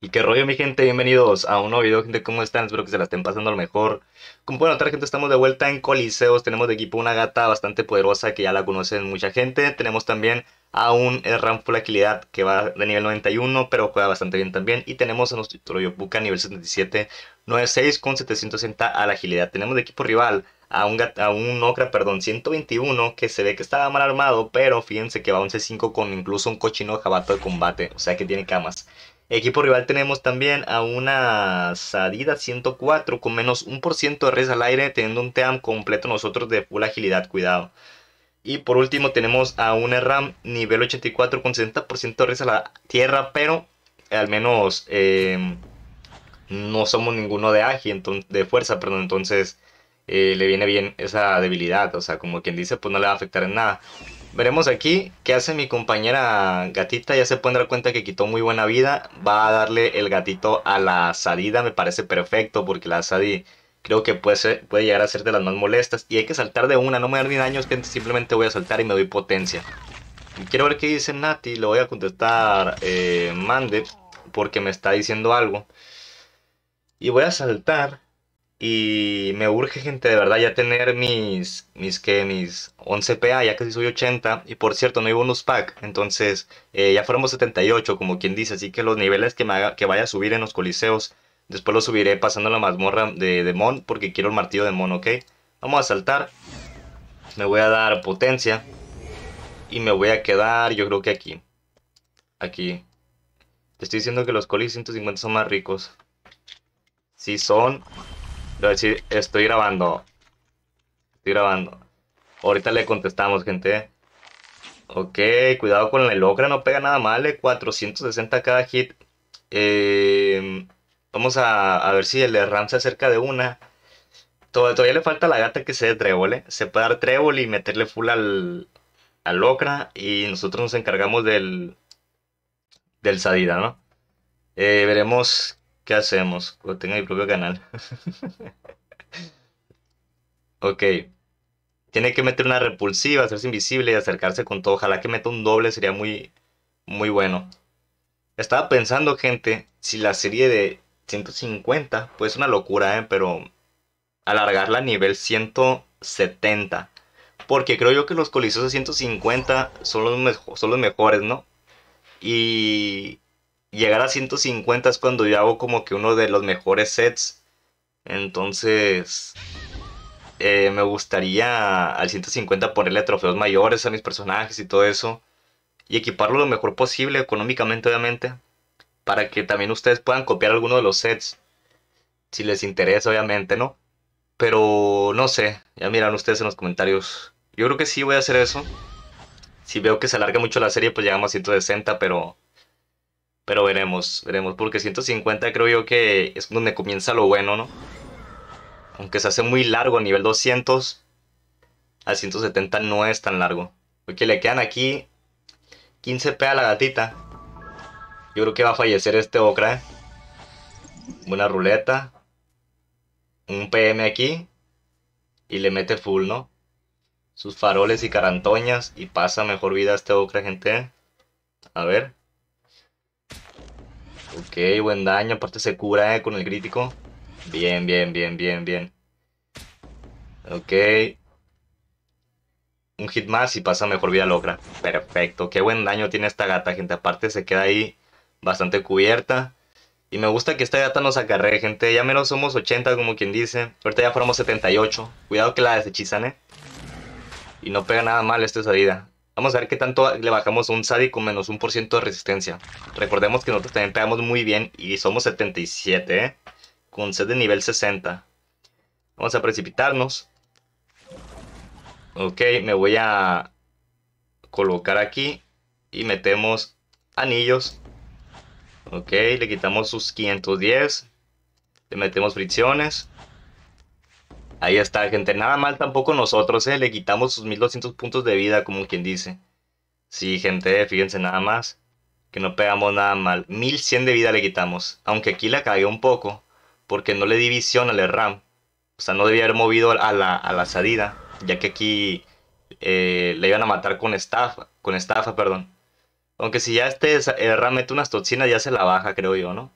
Y que rollo, mi gente, bienvenidos a un nuevo video, gente, ¿cómo están? Espero que se la estén pasando lo mejor. Como pueden notar, gente, estamos de vuelta en Coliseos, tenemos de equipo una gata bastante poderosa que ya la conocen mucha gente. Tenemos también a un Ramful Agilidad que va de nivel 91, pero juega bastante bien también. Y tenemos a nuestro Puka nivel 77, 96 con 760 a la agilidad. Tenemos de equipo rival a un, a un Okra, perdón, 121, que se ve que estaba mal armado, pero fíjense que va c 5 con incluso un cochino jabato de combate, o sea que tiene camas. Equipo rival tenemos también a una salida 104 con menos 1% de res al aire, teniendo un team completo nosotros de full agilidad, cuidado. Y por último tenemos a un RAM nivel 84 con 60% de res a la tierra, pero al menos em, no somos ninguno de de fuerza, perdón, entonces eh, le viene bien esa debilidad, o sea, como quien dice, pues no le va a afectar en nada. Veremos aquí qué hace mi compañera gatita. Ya se pondrá dar cuenta que quitó muy buena vida. Va a darle el gatito a la Sadida. Me parece perfecto porque la Sadi creo que puede, puede llegar a ser de las más molestas. Y hay que saltar de una. No me dar ni daños, gente. Simplemente voy a saltar y me doy potencia. Quiero ver qué dice Nati. Le voy a contestar eh, Mande porque me está diciendo algo. Y voy a saltar y me urge, gente, de verdad, ya tener mis, mis, que Mis 11 PA, ya casi soy 80. Y por cierto, no hay bonus pack, entonces eh, ya fuéramos 78, como quien dice. Así que los niveles que, me que vaya a subir en los coliseos, después los subiré pasando la mazmorra de, de Mon, porque quiero el martillo de Mon, ¿ok? Vamos a saltar. Me voy a dar potencia. Y me voy a quedar, yo creo que aquí. Aquí. Te estoy diciendo que los colis 150 son más ricos. Sí son, decir estoy grabando. Estoy grabando. Ahorita le contestamos, gente. Ok, cuidado con la locra, no pega nada mal. 460 eh. cada hit. Em, vamos a, a, ver si el Ram se acerca de una. Todavía le falta la gata que se dé trébol, eh. Se puede dar trébol y meterle full al, al locra. Y nosotros nos encargamos del, del Sadida, ¿no? Eh, veremos ¿Qué hacemos? Pues tengo tenga mi propio canal. ok. Tiene que meter una repulsiva, hacerse invisible y acercarse con todo. Ojalá que meta un doble, sería muy, muy bueno. Estaba pensando, gente, si la serie de 150, pues una locura, ¿eh? Pero alargarla a nivel 170. Porque creo yo que los colisos de 150 son son los mejores, ¿no? Y llegar a 150 es cuando yo hago como que uno de los mejores sets. Entonces, eh, me gustaría al 150 ponerle trofeos mayores a mis personajes y todo eso. Y equiparlo lo mejor posible, económicamente obviamente. Para que también ustedes puedan copiar alguno de los sets. Si les interesa, obviamente, ¿no? Pero no sé, ya miran ustedes en los comentarios. Yo creo que sí voy a hacer eso. Si veo que se alarga mucho la serie, pues llegamos a 160, pero pero veremos, veremos, porque 150 creo yo que es donde comienza lo bueno, ¿no? Aunque se hace muy largo a nivel 200, A 170 no es tan largo. Porque le quedan aquí 15 p a la gatita. Yo creo que va a fallecer este Okra. ¿eh? Una ruleta. Un PM aquí. Y le mete full, ¿no? Sus faroles y carantoñas. Y pasa mejor vida este Okra, gente. A ver. Ok, buen daño. Aparte se cura eh, con el crítico. Bien, bien, bien, bien, bien. Ok. Un hit más y pasa mejor vida logra. Perfecto. Qué buen daño tiene esta gata, gente. Aparte se queda ahí bastante cubierta. Y me gusta que esta gata nos acarre, gente. Ya menos somos 80, como quien dice. Ahorita ya fuéramos 78. Cuidado que la deshechizan, eh. Y no pega nada mal esta salida. Vamos a ver qué tanto le bajamos un con menos un de resistencia. Recordemos que nosotros también pegamos muy bien y somos 77, ¿eh? Con set de nivel 60. Vamos a precipitarnos. Ok, me voy a colocar aquí y metemos anillos. Ok, le quitamos sus 510. Le metemos fricciones. Ahí está, gente. Nada mal tampoco nosotros, ¿eh? Le quitamos sus 1200 puntos de vida, como quien dice. Sí, gente, fíjense nada más. Que no pegamos nada mal. 1100 de vida le quitamos. Aunque aquí la cagué un poco. Porque no le di visión al RAM. O sea, no debía haber movido a la, salida. Ya que aquí eh, le iban a matar con estafa. Con estafa, perdón. Aunque si ya este RAM mete unas toxinas, ya se la baja, creo yo, ¿no?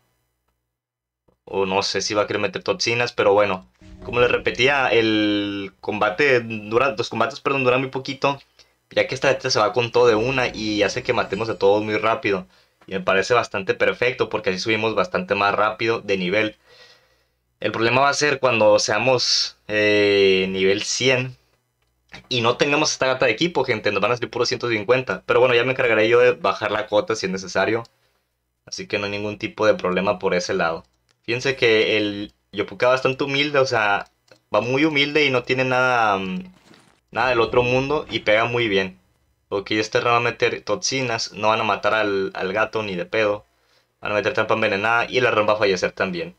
o no sé si va a querer meter toxinas, pero bueno, como les repetía, el combate dura, los combates perdón, duran muy poquito, ya que esta gente se va con todo de una y hace que matemos a todos muy rápido. Y me parece bastante perfecto porque así subimos bastante más rápido de nivel. El problema va a ser cuando seamos eh, nivel 100 y no tengamos esta gata de equipo, gente. Nos van a salir puro 150. Pero bueno, ya me encargaré yo de bajar la cuota si es necesario. Así que no hay ningún tipo de problema por ese lado. Fíjense que el Yopuka bastante humilde, o sea, va muy humilde y no tiene nada, mm, nada del otro mundo y pega muy bien. Porque este va a meter toxinas, no van a matar al, gato ni de pedo. Van a meter trampa envenenada y la ron va a fallecer también.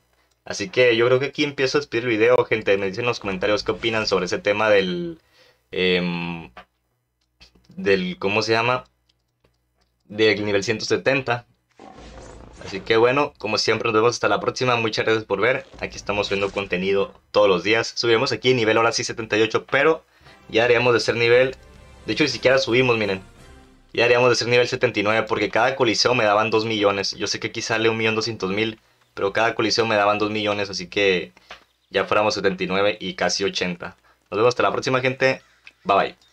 Así que yo creo que aquí empiezo a despedir el video, gente. Me dicen en los comentarios qué opinan sobre ese tema del... Em, del ¿Cómo se llama? Del nivel 170. Así que bueno, como siempre nos vemos hasta la próxima. Muchas gracias por ver. Aquí estamos subiendo contenido todos los días. Subimos aquí nivel ahora sí 78, pero ya haríamos de ser nivel... De hecho, ni siquiera subimos, miren. Ya haríamos de ser nivel 79 porque cada coliseo me daban 2 millones. Yo sé que aquí sale 1.200.000, pero cada coliseo me daban 2 millones, así que ya fuéramos 79 y casi 80. Nos vemos hasta la próxima, gente. Bye bye.